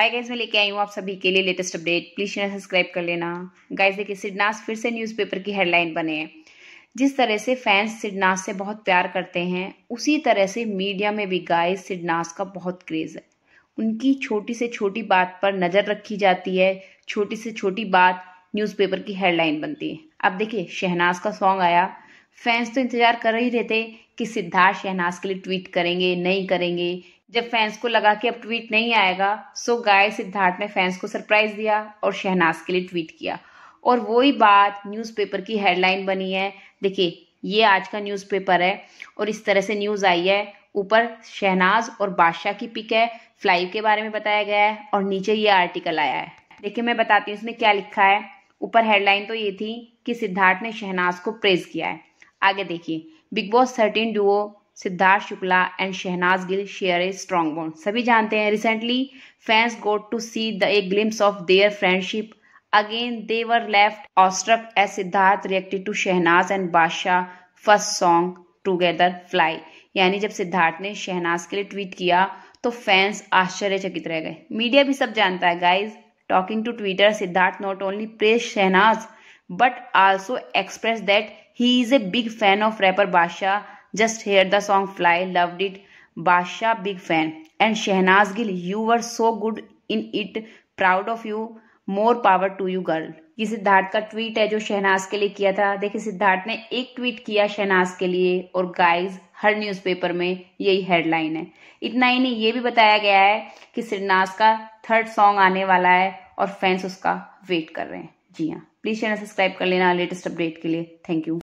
hi guys मैं लेके आई हूँ आप सभी के लिए latest update please channel subscribe कर लेना गाइस देखिए सिडनास फिर से न्यूज़पेपर की हेडलाइन बने हैं जिस तरह से फैंस सिडनास से बहुत प्यार करते हैं उसी तरह से मीडिया में भी गाइस सिडनास का बहुत क्रेज़ है उनकी छोटी से छोटी बात पर नज़र रखी जाती है छोटी से छोटी बात न्यूज़पेपर की हेडलाइन बनती है अब देखिए शहनाज का सॉन्ग आया फैंस तो इंतज़ार कर ही रहते कि सिद्धार्थ शहनाज के लिए ट्वीट करेंगे नहीं करेंगे जब फैंस को लगा कि अब ट्वीट नहीं आएगा सो गाय सिद्धार्थ ने फैंस को सरप्राइज दिया और शहनाज के लिए ट्वीट किया और वो ही बात न्यूज़पेपर की हेडलाइन बनी है देखिए ये आज का न्यूज़पेपर है और इस तरह से न्यूज़ आई है ऊपर शहनाज और बादशाह की पिक है फ्लाई के बारे में बताया गया है और नीचे ये आर्टिकल आया है देखिए मैं बताती हूँ इसमें क्या लिखा है ऊपर हेडलाइन तो ये थी कि सिद्धार्थ ने शहनाज को प्रेज किया है आगे देखिए Bigg Boss thirteen duo Siddharth Shukla and Shehnaaz Gill share a strong bond सभी जानते हैं recently fans got to see the a glimpse of their friendship again they were left awestruck as Siddharth reacted to Shehnaz and Basha first song together fly यानी जब सिद्धार्थ ने शहनाज के लिए tweet किया तो फैंस आश्चर्यचकित रह गए मीडिया भी सब जानता है guys talking to Twitter Siddharth not only praise Shehnaaz but also express that he is a big fan of rapper Badshah just hear the song fly love it Badshah big fan and Shehnaaz Gill you are so good in it proud of you more power to you girl ये सिद्धार्थ का tweet है जो शहनाज के लिए किया था देखिए सिद्धार्थ ने एक ट्वीट किया शहनाज के लिए और गाइस हर न्यूज़पेपर में यही हेडलाइन है इतना ही नहीं ये भी बताया गया है कि शहनाज का थर्ड सॉन्ग आने वाला है और फैंस उसका वेट कर रहे हैं जी हाँ प्लीज चैनल सब्सक्राइब कर लेना लेटेस्ट अपडेट के लिए थैंक यू